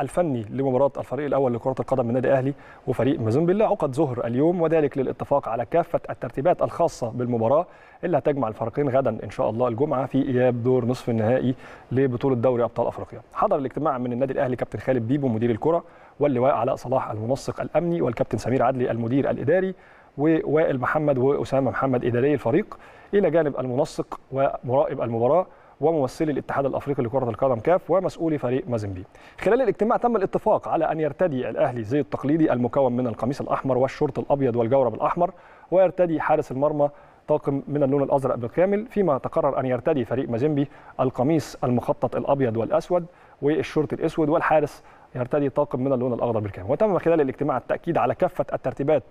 الفني لمباراة الفريق الأول لكرة القدم من نادي الأهلي وفريق مازون بالله عقد ظهر اليوم وذلك للاتفاق على كافة الترتيبات الخاصة بالمباراة اللي هتجمع الفريقين غدا إن شاء الله الجمعة في إياب دور نصف النهائي لبطولة دوري أبطال أفريقيا. حضر الاجتماع من النادي الأهلي كابتن خالد بيبو مدير الكرة واللواء علاء صلاح المنسق الأمني والكابتن سمير عدلي المدير الإداري ووائل محمد وأسامة محمد إداري الفريق إلى جانب المنسق ومرائب المباراة وممثلي الاتحاد الافريقي لكره القدم كاف ومسؤولي فريق مازيمبي. خلال الاجتماع تم الاتفاق على ان يرتدي الاهلي زي التقليدي المكون من القميص الاحمر والشورت الابيض والجورب الاحمر ويرتدي حارس المرمى طاقم من اللون الازرق بالكامل فيما تقرر ان يرتدي فريق مازيمبي القميص المخطط الابيض والاسود والشورت الاسود والحارس يرتدي طاقم من اللون الاخضر بالكامل وتم خلال الاجتماع التاكيد على كافه الترتيبات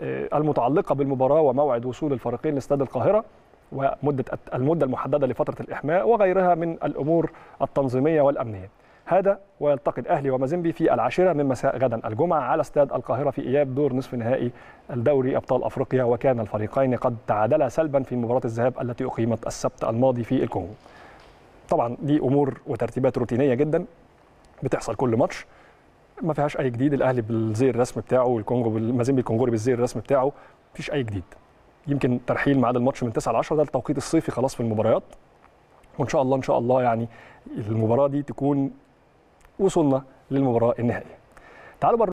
آه، المتعلقه بالمباراه وموعد وصول الفريقين لاستاد القاهره ومدة المدة المحددة لفترة الإحماء وغيرها من الأمور التنظيمية والأمنية هذا ويلتقي الأهلي ومازيمبي في العاشرة من مساء غدا الجمعة على استاد القاهرة في إياب دور نصف نهائي الدوري أبطال أفريقيا وكان الفريقين قد تعادلا سلبا في مباراة الذهاب التي أقيمت السبت الماضي في الكونغو طبعا دي أمور وترتيبات روتينية جدا بتحصل كل ماتش ما فيهاش أي جديد الأهلي بالزي الرسمي بتاعه والكونغو مازيمبي الكونغوري بالزي الرسمي بتاعه مفيش أي جديد يمكن ترحيل ميعاد الماتش من 9 ل 10 ده التوقيت الصيفي خلاص في المباريات وان شاء الله ان شاء الله يعني المباراه دي تكون وصلنا للمباراه النهائيه تعالوا